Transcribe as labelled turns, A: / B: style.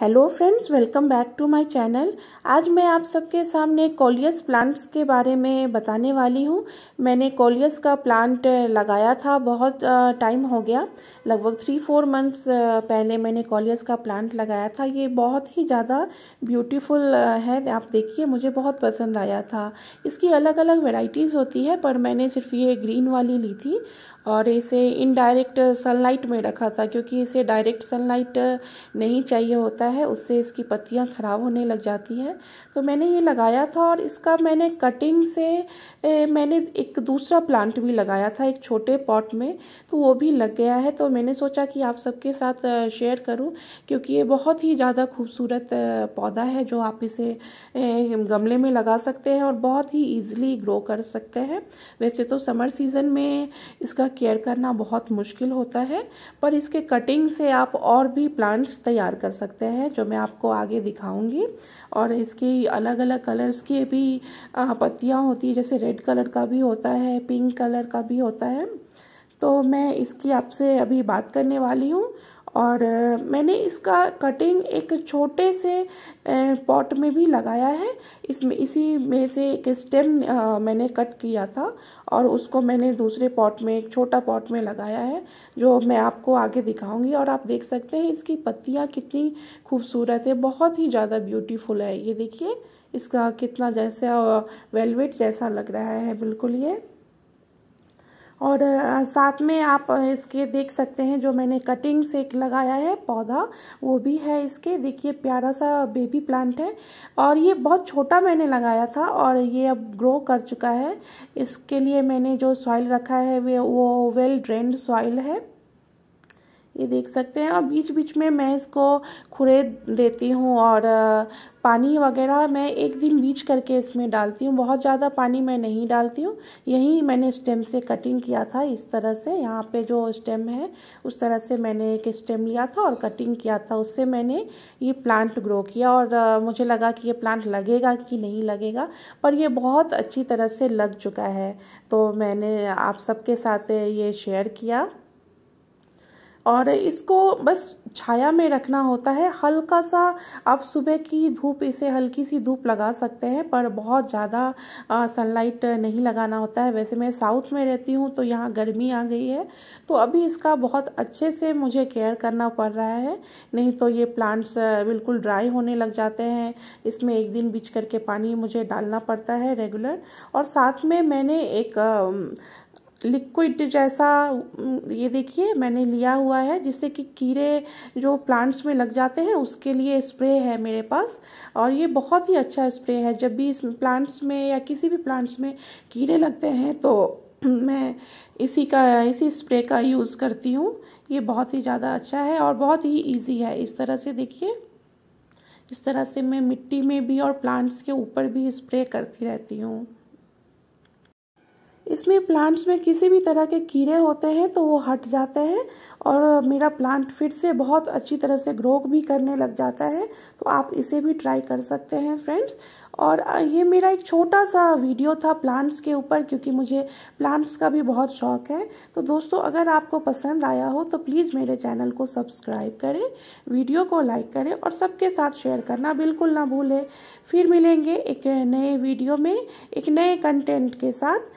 A: hello friends welcome back to my channel आज मैं आप सबके सामने कोलियस प्लांट्स के बारे में बताने वाली हूँ मैंने कोलियस का प्लांट लगाया था बहुत टाइम हो गया लगभग थ्री फोर मंथ्स पहले मैंने कोलियस का प्लांट लगाया था ये बहुत ही ज़्यादा ब्यूटीफुल है आप देखिए मुझे बहुत पसंद आया था इसकी अलग अलग वेराइटीज़ होती है पर मैंने सिर्फ ये ग्रीन वाली ली थी और इसे इनडायरेक्ट सनलाइट में रखा था क्योंकि इसे डायरेक्ट सनलाइट नहीं चाहिए होता है उससे इसकी पत्तियां ख़राब होने लग जाती हैं तो मैंने ये लगाया था और इसका मैंने कटिंग से ए, मैंने एक दूसरा प्लांट भी लगाया था एक छोटे पॉट में तो वो भी लग गया है तो मैंने सोचा कि आप सबके साथ शेयर करूँ क्योंकि ये बहुत ही ज़्यादा खूबसूरत पौधा है जो आप इसे गमले में लगा सकते हैं और बहुत ही ईजिली ग्रो कर सकते हैं वैसे तो समर सीज़न में इसका केयर करना बहुत मुश्किल होता है पर इसके कटिंग से आप और भी प्लांट्स तैयार कर सकते हैं जो मैं आपको आगे दिखाऊंगी और इसकी अलग अलग कलर्स की भी पत्तियाँ होती है जैसे रेड कलर का भी होता है पिंक कलर का भी होता है तो मैं इसकी आपसे अभी बात करने वाली हूँ और मैंने इसका कटिंग एक छोटे से पॉट में भी लगाया है इसमें इसी में से एक स्टेम मैंने कट किया था और उसको मैंने दूसरे पॉट में एक छोटा पॉट में लगाया है जो मैं आपको आगे दिखाऊंगी और आप देख सकते हैं इसकी पत्तियाँ कितनी खूबसूरत है बहुत ही ज़्यादा ब्यूटीफुल है ये देखिए इसका कितना जैसा वेलवेट जैसा लग रहा है बिल्कुल ये और साथ में आप इसके देख सकते हैं जो मैंने कटिंग से एक लगाया है पौधा वो भी है इसके देखिए प्यारा सा बेबी प्लांट है और ये बहुत छोटा मैंने लगाया था और ये अब ग्रो कर चुका है इसके लिए मैंने जो सॉइल रखा है वे वो वेल ड्रेन्ड सॉइल है ये देख सकते हैं और बीच बीच में मैं इसको खुरेद देती हूँ और पानी वगैरह मैं एक दिन बीच करके इसमें डालती हूँ बहुत ज़्यादा पानी मैं नहीं डालती हूँ यही मैंने स्टेम से कटिंग किया था इस तरह से यहाँ पे जो स्टेम है उस तरह से मैंने एक स्टेम लिया था और कटिंग किया था उससे मैंने ये प्लांट ग्रो किया और मुझे लगा कि ये प्लांट लगेगा कि नहीं लगेगा पर यह बहुत अच्छी तरह से लग चुका है तो मैंने आप सबके साथ ये शेयर किया और इसको बस छाया में रखना होता है हल्का सा आप सुबह की धूप इसे हल्की सी धूप लगा सकते हैं पर बहुत ज़्यादा सनलाइट नहीं लगाना होता है वैसे मैं साउथ में रहती हूँ तो यहाँ गर्मी आ गई है तो अभी इसका बहुत अच्छे से मुझे केयर करना पड़ रहा है नहीं तो ये प्लांट्स बिल्कुल ड्राई होने लग जाते हैं इसमें एक दिन बीच करके पानी मुझे डालना पड़ता है रेगुलर और साथ में मैंने एक लिक्विड जैसा ये देखिए मैंने लिया हुआ है जिससे कि कीड़े जो प्लांट्स में लग जाते हैं उसके लिए स्प्रे है मेरे पास और ये बहुत ही अच्छा स्प्रे है जब भी इस प्लांट्स में या किसी भी प्लांट्स में कीड़े लगते हैं तो मैं इसी का इसी स्प्रे का यूज़ करती हूँ ये बहुत ही ज़्यादा अच्छा है और बहुत ही ईजी है इस तरह से देखिए इस तरह से मैं मिट्टी में भी और प्लांट्स के ऊपर भी स्प्रे करती रहती हूँ इसमें प्लांट्स में किसी भी तरह के कीड़े होते हैं तो वो हट जाते हैं और मेरा प्लांट फिर से बहुत अच्छी तरह से ग्रो भी करने लग जाता है तो आप इसे भी ट्राई कर सकते हैं फ्रेंड्स और ये मेरा एक छोटा सा वीडियो था प्लांट्स के ऊपर क्योंकि मुझे प्लांट्स का भी बहुत शौक है तो दोस्तों अगर आपको पसंद आया हो तो प्लीज़ मेरे चैनल को सब्सक्राइब करें वीडियो को लाइक करें और सबके साथ शेयर करना बिल्कुल ना भूलें फिर मिलेंगे एक नए वीडियो में एक नए कंटेंट के साथ